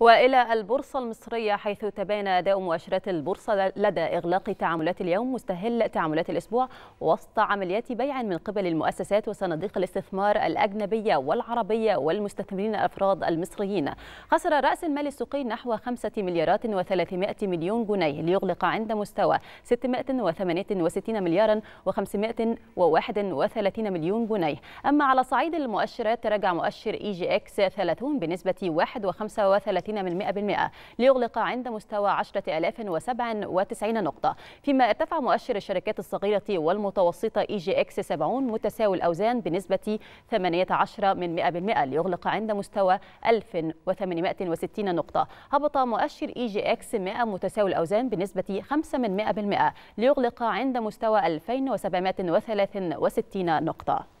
وإلى البورصة المصرية حيث تبين أداء مؤشرات البورصة لدى إغلاق تعاملات اليوم مستهل تعاملات الأسبوع وسط عمليات بيع من قبل المؤسسات وصناديق الاستثمار الأجنبية والعربية والمستثمرين الأفراد المصريين خسر رأس المال السوقي نحو 5 مليارات و300 مليون جنيه ليغلق عند مستوى 668 مليارا و531 مليون جنيه أما على صعيد المؤشرات تراجع مؤشر إي جي إكس 30 بنسبة 1.35 وثلاثين من مئة بالمئة ليغلق عند مستوى عشرة آلاف وسبع وتسعين نقطة فيما ارتفع مؤشر الشركات الصغيرة والمتوسطة إي جي إكس 70 متساوي الأوزان بنسبة 18 من 100% ليغلق عند مستوى 1860 نقطة هبط مؤشر إي جي إكس 100 متساوي الأوزان بنسبة 5 من 100% ليغلق عند مستوى 2763 نقطة